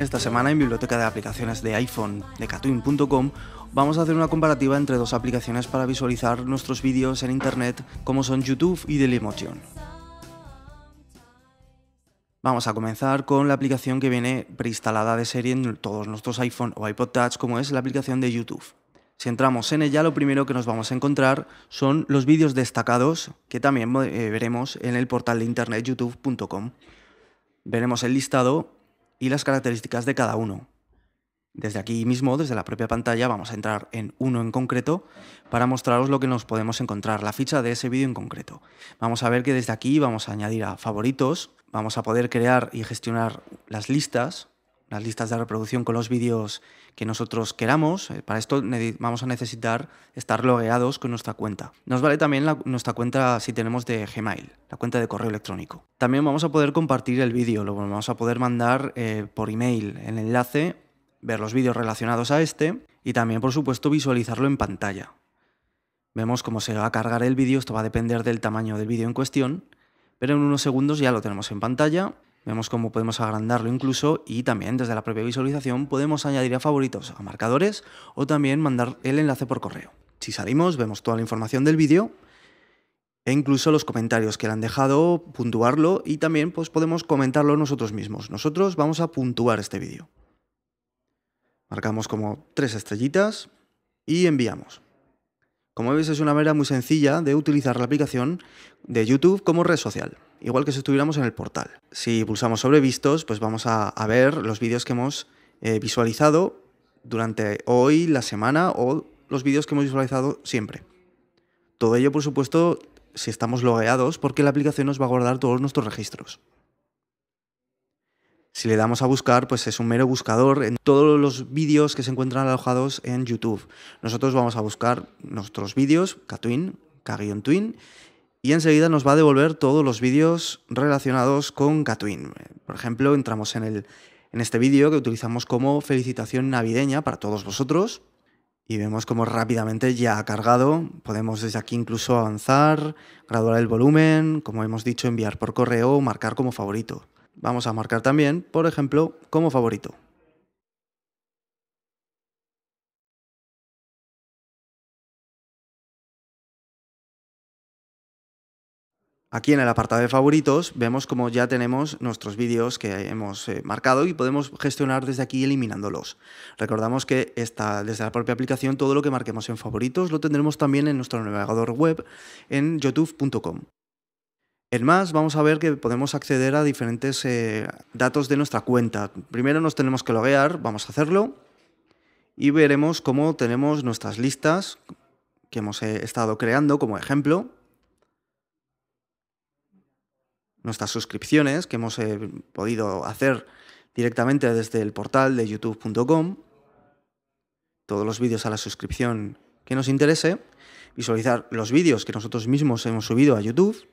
Esta semana en Biblioteca de Aplicaciones de iPhone de Catwin.com vamos a hacer una comparativa entre dos aplicaciones para visualizar nuestros vídeos en Internet como son YouTube y Dailymotion. Vamos a comenzar con la aplicación que viene preinstalada de serie en todos nuestros iPhone o iPod Touch como es la aplicación de YouTube. Si entramos en ella, lo primero que nos vamos a encontrar son los vídeos destacados que también eh, veremos en el portal de internet youtube.com. Veremos el listado y las características de cada uno. Desde aquí mismo, desde la propia pantalla, vamos a entrar en uno en concreto para mostraros lo que nos podemos encontrar, la ficha de ese vídeo en concreto. Vamos a ver que desde aquí vamos a añadir a favoritos, vamos a poder crear y gestionar las listas, las listas de reproducción con los vídeos que nosotros queramos. Eh, para esto vamos a necesitar estar logueados con nuestra cuenta. Nos vale también nuestra cuenta si tenemos de Gmail, la cuenta de correo electrónico. También vamos a poder compartir el vídeo, lo vamos a poder mandar eh, por email el enlace, ver los vídeos relacionados a este y también, por supuesto, visualizarlo en pantalla. Vemos cómo se va a cargar el vídeo, esto va a depender del tamaño del vídeo en cuestión, pero en unos segundos ya lo tenemos en pantalla Vemos cómo podemos agrandarlo incluso y también desde la propia visualización podemos añadir a favoritos a marcadores o también mandar el enlace por correo. Si salimos vemos toda la información del vídeo e incluso los comentarios que le han dejado, puntuarlo y también pues, podemos comentarlo nosotros mismos. Nosotros vamos a puntuar este vídeo. Marcamos como tres estrellitas y enviamos. Como veis, es una manera muy sencilla de utilizar la aplicación de YouTube como red social, igual que si estuviéramos en el portal. Si pulsamos sobre vistos, pues vamos a, ver los vídeos que hemos eh, visualizado durante hoy, la semana o los vídeos que hemos visualizado siempre. Todo ello, por supuesto, si estamos logueados, porque la aplicación nos va a guardar todos nuestros registros. Si le damos a buscar, pues es un mero buscador en todos los vídeos que se encuentran alojados en YouTube. Nosotros vamos a buscar nuestros vídeos, Katwin, K-Twin, y enseguida nos va a devolver todos los vídeos relacionados con Katwin. Por ejemplo, entramos en, el, en este vídeo que utilizamos como felicitación navideña para todos vosotros y vemos cómo rápidamente ya ha cargado. Podemos desde aquí incluso avanzar, graduar el volumen, como hemos dicho, enviar por correo o marcar como favorito. Vamos a marcar también, por ejemplo, como favorito. Aquí en el apartado de favoritos vemos como ya tenemos nuestros vídeos que hemos eh, marcado y podemos gestionar desde aquí eliminándolos. Recordamos que desde la propia aplicación todo lo que marquemos en favoritos lo tendremos también en nuestro navegador web en youtube.com. En más, vamos a ver que podemos acceder a diferentes eh, datos de nuestra cuenta. Primero nos tenemos que loguear, vamos a hacerlo, y veremos cómo tenemos nuestras listas que hemos eh, estado creando como ejemplo, nuestras suscripciones que hemos eh, podido hacer directamente desde el portal de youtube.com, todos los vídeos a la suscripción que nos interese, visualizar los vídeos que nosotros mismos hemos subido a YouTube,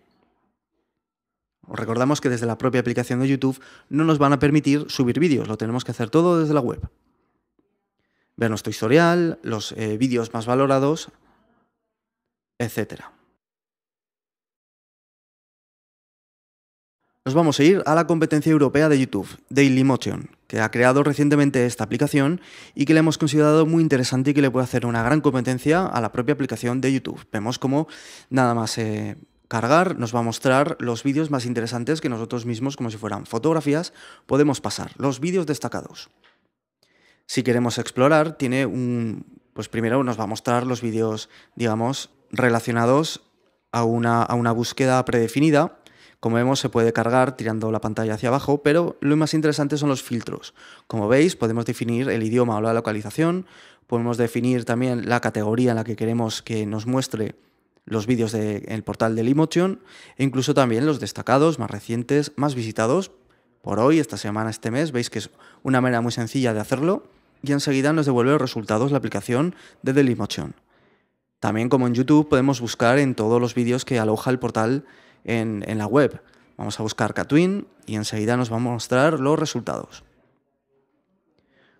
os recordamos que desde la propia aplicación de YouTube no nos van a permitir subir vídeos, lo tenemos que hacer todo desde la web. Ver nuestro historial, los eh, vídeos más valorados, etc. Nos vamos a ir a la competencia europea de YouTube, Dailymotion, que ha creado recientemente esta aplicación y que le hemos considerado muy interesante y que le puede hacer una gran competencia a la propia aplicación de YouTube. Vemos cómo nada más... Eh, cargar nos va a mostrar los vídeos más interesantes que nosotros mismos, como si fueran fotografías, podemos pasar, los vídeos destacados. Si queremos explorar, tiene un, pues primero nos va a mostrar los vídeos, digamos, relacionados a una, a una búsqueda predefinida. Como vemos, se puede cargar tirando la pantalla hacia abajo, pero lo más interesante son los filtros. Como veis, podemos definir el idioma o la localización, podemos definir también la categoría en la que queremos que nos muestre los vídeos del portal de Limotion e incluso también los destacados, más recientes, más visitados. Por hoy, esta semana, este mes, veis que es una manera muy sencilla de hacerlo y enseguida nos devuelve los resultados la aplicación de The También como en YouTube podemos buscar en todos los vídeos que aloja el portal en, la web. Vamos a buscar Catwin y enseguida nos va a mostrar los resultados.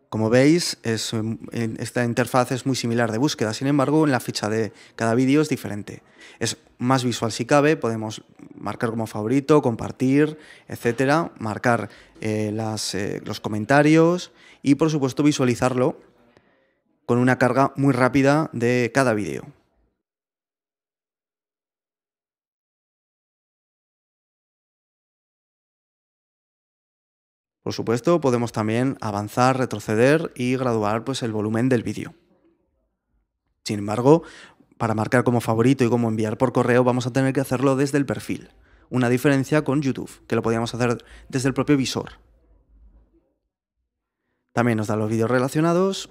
Como veis, em, esta interfaz es muy similar de búsqueda, sin embargo, en la ficha de cada vídeo es diferente. Es más visual si cabe, podemos marcar como favorito, compartir, etcétera, marcar eh, eh, los comentarios y, por supuesto, visualizarlo con una carga muy rápida de cada vídeo. Por supuesto, podemos también avanzar, retroceder y graduar pues, el volumen del vídeo. Sin embargo, para marcar como favorito y como enviar por correo vamos a tener que hacerlo desde el perfil. Una diferencia con YouTube, que lo podíamos hacer desde el propio visor. También nos da los vídeos relacionados,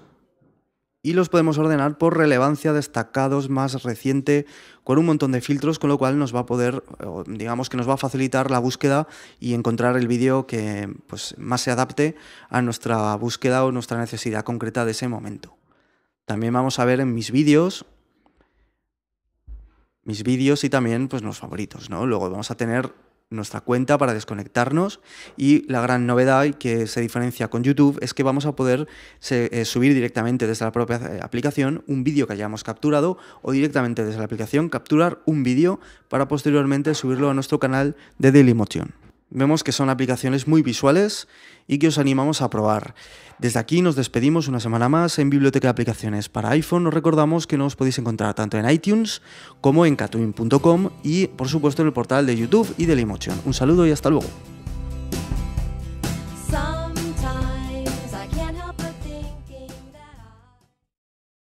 y los podemos ordenar por relevancia, destacados, más reciente, con un montón de filtros, con lo cual nos va a poder, digamos que nos va a facilitar la búsqueda y encontrar el vídeo que pues, más se adapte a nuestra búsqueda o nuestra necesidad concreta de ese momento. También vamos a ver en mis vídeos, mis vídeos y también pues, los favoritos, ¿no? Luego vamos a tener nuestra cuenta para desconectarnos y la gran novedad que se diferencia con YouTube es que vamos a poder eh, subir directamente desde la propia eh, aplicación un vídeo que hayamos capturado o directamente desde la aplicación capturar un vídeo para posteriormente subirlo a nuestro canal de Dailymotion. Vemos que son aplicaciones muy visuales y que os animamos a probar. Desde aquí nos despedimos una semana más en Biblioteca de Aplicaciones para iPhone. Os recordamos que nos podéis encontrar tanto en iTunes como en catwin.com y por supuesto en el portal de YouTube y de Limotion. Un saludo y hasta luego.